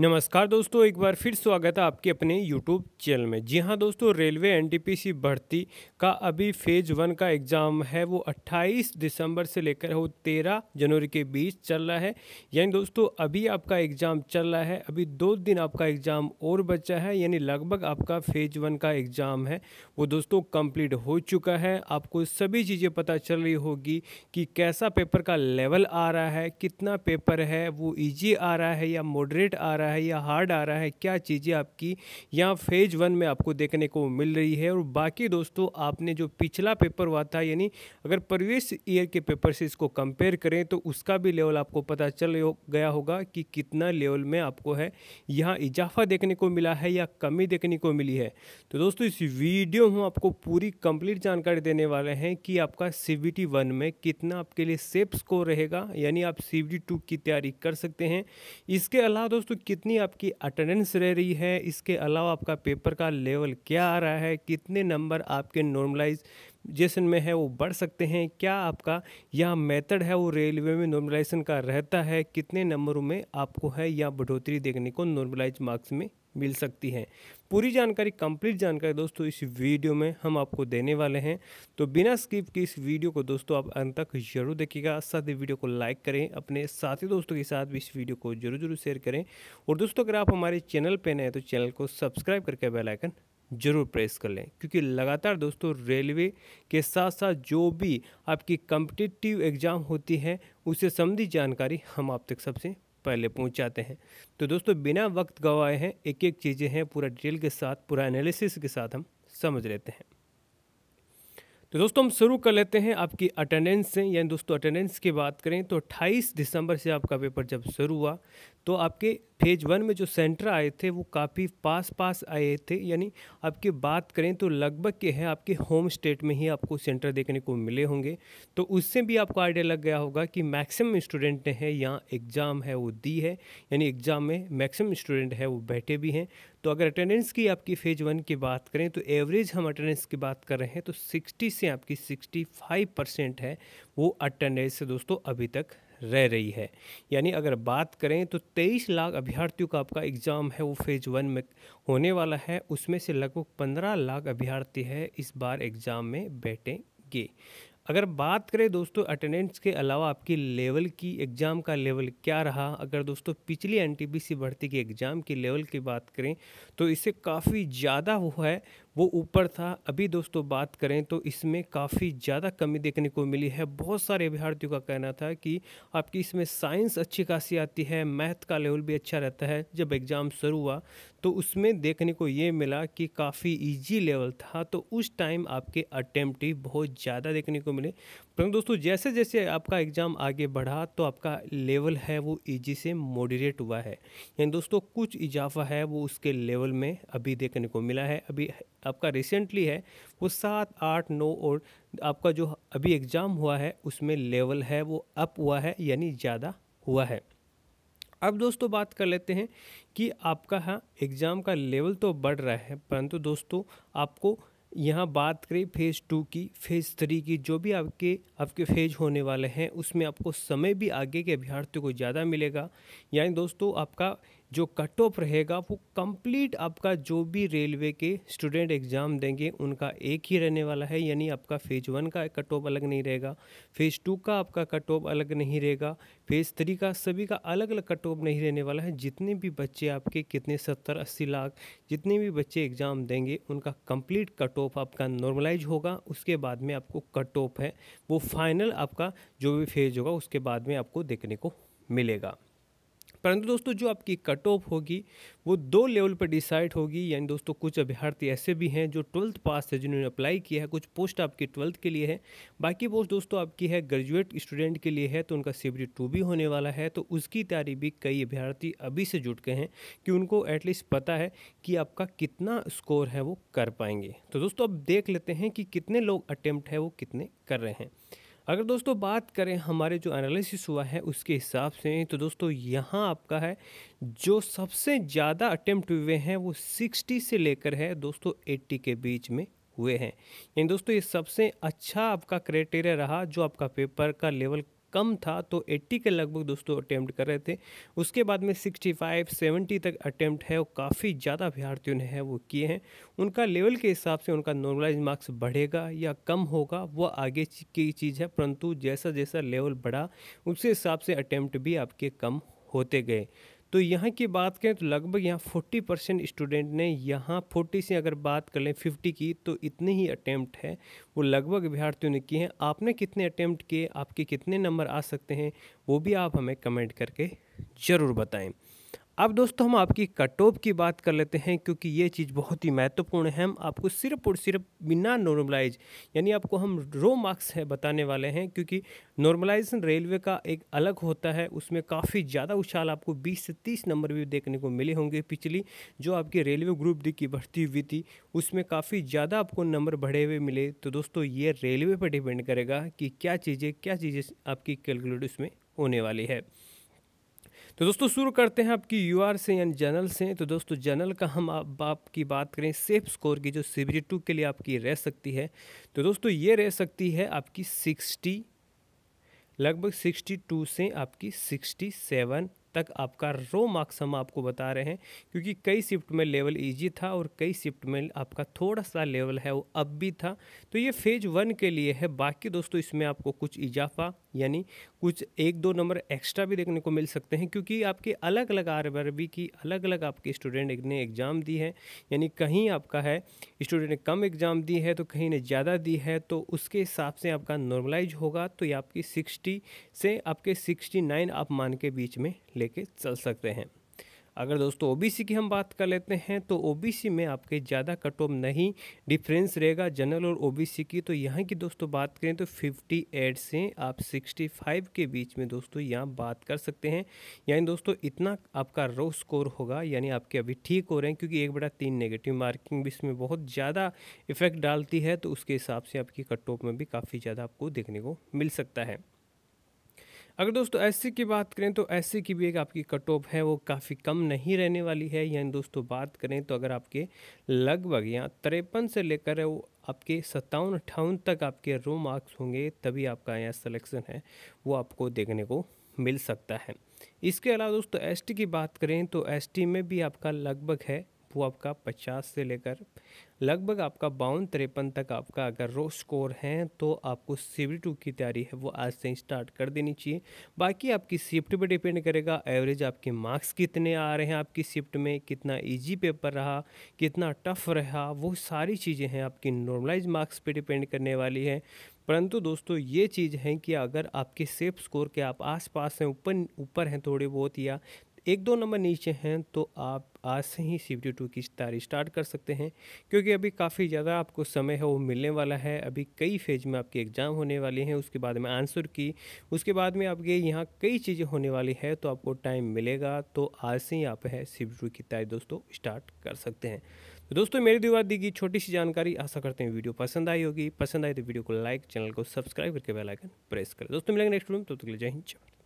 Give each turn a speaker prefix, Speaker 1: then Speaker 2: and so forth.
Speaker 1: नमस्कार दोस्तों एक बार फिर स्वागत है आपके अपने यूट्यूब चैनल में जी हाँ दोस्तों रेलवे एनटीपीसी भर्ती का अभी फेज वन का एग्ज़ाम है वो 28 दिसंबर से लेकर वो 13 जनवरी के बीच चल रहा है यानी दोस्तों अभी आपका एग्ज़ाम चल रहा है अभी दो दिन आपका एग्ज़ाम और बचा है यानी लगभग आपका फेज वन का एग्ज़ाम है वो दोस्तों कम्प्लीट हो चुका है आपको सभी चीज़ें पता चल रही होगी कि कैसा पेपर का लेवल आ रहा है कितना पेपर है वो ईजी आ रहा है या मॉडरेट आ रहा है रहा है या हार्ड आ रहा है क्या चीज़ें आपकी यहाँ फेज वन में आपको देखने को मिल रही है और बाकी दोस्तों आपने जो पिछला पेपर हुआ था यानी अगर प्रवेश ईयर के पेपर से इसको कंपेयर करें तो उसका भी लेवल आपको पता चल गया होगा कि कितना लेवल में आपको है यहाँ इजाफा देखने को मिला है या कमी देखने को मिली है तो दोस्तों इस वीडियो में आपको पूरी कंप्लीट जानकारी देने वाले हैं कि आपका सी बी वन में कितना आपके लिए सेफ स्कोर रहेगा यानी आप सी बी टू की तैयारी कर सकते हैं इसके अलावा दोस्तों कितनी आपकी अटेंडेंस रह रही है इसके अलावा आपका पेपर का लेवल क्या आ रहा है कितने नंबर आपके नॉर्मलाइज जेसन में है वो बढ़ सकते हैं क्या आपका यह मेथड है वो रेलवे में नॉर्मलाइजेशन का रहता है कितने नंबरों में आपको है या बढ़ोतरी देखने को नॉर्मलाइज मार्क्स में मिल सकती है पूरी जानकारी कंप्लीट जानकारी दोस्तों इस वीडियो में हम आपको देने वाले हैं तो बिना स्किप के इस वीडियो को दोस्तों आप अंत तक जरूर देखिएगा साथ ही वीडियो को लाइक करें अपने साथी दोस्तों के साथ भी इस वीडियो को जरूर जरूर शेयर करें और दोस्तों अगर आप हमारे चैनल पर नए तो चैनल को सब्सक्राइब करके बेलाइकन जरूर प्रेस कर लें क्योंकि लगातार दोस्तों रेलवे के साथ साथ जो भी आपकी कम्पिटिटिव एग्ज़ाम होती है उससे संबंधित जानकारी हम आप तक सबसे पहले पहुंच जाते हैं तो दोस्तों बिना वक्त गवाए हैं एक एक चीज़ें हैं पूरा डिटेल के साथ पूरा एनालिसिस के साथ हम समझ लेते हैं तो दोस्तों हम शुरू कर लेते हैं आपकी अटेंडेंस से यानी दोस्तों अटेंडेंस की बात करें तो 28 दिसंबर से आपका पेपर जब शुरू हुआ तो आपके फेज वन में जो सेंटर आए थे वो काफ़ी पास पास आए थे यानी आपकी बात करें तो लगभग के हैं आपके होम स्टेट में ही आपको सेंटर देखने को मिले होंगे तो उससे भी आपको आइडिया लग गया होगा कि मैक्सिमम स्टूडेंट ने है यहाँ एग्ज़ाम है वो दी है यानी एग्ज़ाम में मैक्सिमम स्टूडेंट है वो बैठे भी हैं तो अगर अटेंडेंस की आपकी फ़ेज वन की बात करें तो एवरेज हम अटेंडेंस की बात कर रहे हैं तो सिक्सटी से आपकी सिक्सटी परसेंट है वो अटेंडेंस दोस्तों अभी तक रह रही है यानी अगर बात करें तो 23 लाख अभ्यर्थियों का आपका एग्ज़ाम है वो फेज़ वन में होने वाला है उसमें से लगभग 15 लाख अभ्यर्थी है इस बार एग्ज़ाम में बैठेंगे अगर बात करें दोस्तों अटेंडेंस के अलावा आपकी लेवल की एग्ज़ाम का लेवल क्या रहा अगर दोस्तों पिछली एन भर्ती के एग्ज़ाम की लेवल की बात करें तो इससे काफ़ी ज़्यादा हुआ है वो ऊपर था अभी दोस्तों बात करें तो इसमें काफ़ी ज़्यादा कमी देखने को मिली है बहुत सारे अभ्यार्थियों का कहना था कि आपकी इसमें साइंस अच्छी खासी आती है मैथ का लेवल भी अच्छा रहता है जब एग्ज़ाम शुरू हुआ तो उसमें देखने को ये मिला कि काफ़ी ईजी लेवल था तो उस टाइम आपके अटैम्प्ट बहुत ज़्यादा देखने को मिले परंतु दोस्तों जैसे जैसे आपका एग्ज़ाम आगे बढ़ा तो आपका लेवल है वो ईजी से मॉडरेट हुआ है यानी दोस्तों कुछ इजाफा है वो उसके लेवल में अभी देखने को मिला है अभी आपका रिसेंटली है वो सात आठ नौ और आपका जो अभी एग्ज़ाम हुआ है उसमें लेवल है वो अप हुआ है यानी ज़्यादा हुआ है अब दोस्तों बात कर लेते हैं कि आपका हाँ एग्ज़ाम का लेवल तो बढ़ रहा है परंतु दोस्तों आपको यहाँ बात करें फेज़ टू की फेज़ थ्री की जो भी आपके आपके फेज होने वाले हैं उसमें आपको समय भी आगे के अभ्यर्थियों को ज़्यादा मिलेगा यानी दोस्तों आपका जो कट ऑफ रहेगा वो कंप्लीट आपका जो भी रेलवे के स्टूडेंट एग्ज़ाम देंगे उनका एक ही रहने वाला है यानी आपका फ़ेज़ वन का कट ऑफ अलग नहीं रहेगा फ़ेज़ टू का आपका कट ऑफ अलग नहीं रहेगा फ़ेज़ थ्री का सभी का अलग अलग कट ऑफ नहीं रहने वाला है जितने भी बच्चे आपके कितने सत्तर अस्सी लाख जितने भी बच्चे एग्ज़ाम देंगे उनका कंप्लीट कट ऑफ आपका नॉर्मलाइज होगा उसके बाद में आपको कट ऑफ है वो फाइनल आपका जो भी फेज होगा उसके बाद में आपको देखने को मिलेगा परंतु दोस्तों जो आपकी कट ऑफ होगी वो दो लेवल पर डिसाइड होगी यानी दोस्तों कुछ अभ्यर्थी ऐसे भी हैं जो ट्वेल्थ पास है जिन्होंने अप्लाई किया है कुछ पोस्ट आपकी ट्वेल्थ के लिए है बाकी पोस्ट दोस्तों आपकी है ग्रेजुएट स्टूडेंट के लिए है तो उनका सीबरी टू भी होने वाला है तो उसकी तैयारी भी कई अभ्यर्थी अभी से जुट गए हैं कि उनको एटलीस्ट पता है कि आपका कितना स्कोर है वो कर पाएंगे तो दोस्तों अब देख लेते हैं कि कितने लोग अटैम्प्ट है वो कितने कर रहे हैं अगर दोस्तों बात करें हमारे जो एनालिसिस हुआ है उसके हिसाब से तो दोस्तों यहाँ आपका है जो सबसे ज़्यादा अटेम्प्ट हुए हैं वो 60 से लेकर है दोस्तों 80 के बीच में हुए हैं यानी दोस्तों ये सबसे अच्छा आपका क्राइटेरिया रहा जो आपका पेपर का लेवल कम था तो 80 के लगभग दोस्तों अटैम्प्ट कर रहे थे उसके बाद में 65 70 तक अटैम्प्ट है और काफ़ी ज़्यादा अभ्यार्थियों ने है वो किए हैं उनका लेवल के हिसाब से उनका नॉर्मलाइज मार्क्स बढ़ेगा या कम होगा वह आगे की चीज़ है परंतु जैसा जैसा लेवल बढ़ा उसी हिसाब से अटैम्प्ट भी आपके कम होते गए तो यहाँ की बात करें तो लगभग यहाँ 40 परसेंट स्टूडेंट ने यहाँ 40 से अगर बात कर लें 50 की तो इतने ही अटैम्प्ट है वो लगभग अभ्यार्थियों ने किए हैं आपने कितने अटैम्प्ट किए आपके कितने नंबर आ सकते हैं वो भी आप हमें कमेंट करके ज़रूर बताएं अब दोस्तों हम आपकी कट ऑफ की बात कर लेते हैं क्योंकि ये चीज़ बहुत ही महत्वपूर्ण है हम आपको सिर्फ और सिर्फ बिना नॉर्मलाइज यानी आपको हम रो मार्क्स है बताने वाले हैं क्योंकि नॉर्मलाइजेशन रेलवे का एक अलग होता है उसमें काफ़ी ज़्यादा उछाल आपको 20 से 30 नंबर भी देखने को मिले होंगे पिछली जो आपकी रेलवे ग्रुप डी की बढ़ती हुई थी उसमें काफ़ी ज़्यादा आपको नंबर बढ़े हुए मिले तो दोस्तों ये रेलवे पर डिपेंड करेगा कि क्या चीज़ें क्या चीज़ें आपकी कैलकुलेट उसमें होने वाली है तो दोस्तों शुरू करते हैं आपकी यू आर से यानी जनरल से तो दोस्तों जनरल का हम आप, आप की बात करें सेफ स्कोर की जो सी टू के लिए आपकी रह सकती है तो दोस्तों ये रह सकती है आपकी सिक्सटी लगभग सिक्सटी टू से आपकी सिक्सटी सेवन तक आपका रो मार्क्स हम आपको बता रहे हैं क्योंकि कई शिफ्ट में लेवल इजी था और कई शिफ्ट में आपका थोड़ा सा लेवल है वो अब भी था तो ये फेज़ वन के लिए है बाकी दोस्तों इसमें आपको कुछ इजाफा यानी कुछ एक दो नंबर एक्स्ट्रा भी देखने को मिल सकते हैं क्योंकि आपके अलग अलग आरबी की अलग अलग आपके स्टूडेंट ने एग्ज़ाम दी है यानी कहीं आपका है स्टूडेंट ने कम एग्ज़ाम दी है तो कहीं ने ज़्यादा दी है तो उसके हिसाब से आपका नॉर्मलाइज होगा तो ये आपकी सिक्सटी से आपके सिक्सटी नाइन आप मान के बीच में लेके चल सकते हैं अगर दोस्तों ओबीसी की हम बात कर लेते हैं तो ओबीसी में आपके ज़्यादा कट ऑफ नहीं डिफरेंस रहेगा जनरल और ओबीसी की तो यहाँ की दोस्तों बात करें तो 58 से आप 65 के बीच में दोस्तों यहाँ बात कर सकते हैं यानी दोस्तों इतना आपका रो स्कोर होगा यानी आपके अभी ठीक हो रहे हैं क्योंकि एक बड़ा तीन नेगेटिव मार्किंग भी इसमें बहुत ज़्यादा इफेक्ट डालती है तो उसके हिसाब से आपकी कट ऑफ में भी काफ़ी ज़्यादा आपको देखने को मिल सकता है अगर दोस्तों एस की बात करें तो एस की भी एक आपकी कट ऑफ है वो काफ़ी कम नहीं रहने वाली है यानी दोस्तों बात करें तो अगर आपके लगभग यहाँ तिरपन से लेकर वो आपके सत्तावन अट्ठावन तक आपके रो मार्क्स होंगे तभी आपका यहाँ सिलेक्शन है वो आपको देखने को मिल सकता है इसके अलावा दोस्तों एसटी की बात करें तो एसटी में भी आपका लगभग है वो आपका पचास से लेकर लगभग आपका बावन तिरपन तक आपका अगर रो स्कोर हैं तो आपको सी टू की तैयारी है वो आज से ही स्टार्ट कर देनी चाहिए बाकी आपकी शिफ्ट पे डिपेंड करेगा एवरेज आपके मार्क्स कितने आ रहे हैं आपकी शिफ्ट में कितना इजी पेपर रहा कितना टफ रहा वो सारी चीज़ें हैं आपकी नॉर्मलाइज मार्क्स पर डिपेंड करने वाली है परंतु दोस्तों ये चीज़ है कि अगर आपके सेफ स्कोर के आप आसपास हैं ऊपर ऊपर हैं थोड़े बहुत या एक दो नंबर नीचे हैं तो आप आज से ही सी बी टू की तैयारी स्टार्ट कर सकते हैं क्योंकि अभी काफ़ी ज़्यादा आपको समय है वो मिलने वाला है अभी कई फेज में आपकी एग्ज़ाम होने वाली हैं उसके बाद में आंसर की उसके बाद में आपके यहाँ कई चीज़ें होने वाली है तो आपको टाइम मिलेगा तो आज से ही आप है सी बी टू की तैयारी दोस्तों स्टार्ट कर सकते हैं तो दोस्तों मेरी दीवार दी गई छोटी सी जानकारी आशा करते हैं वीडियो पसंद आई होगी पसंद आई तो वीडियो को लाइक चैनल को सब्सक्राइब करके बेलाइकन प्रेस करें दोस्तों मिलेंगे नेक्स्ट वीडियो में तो जय हिंद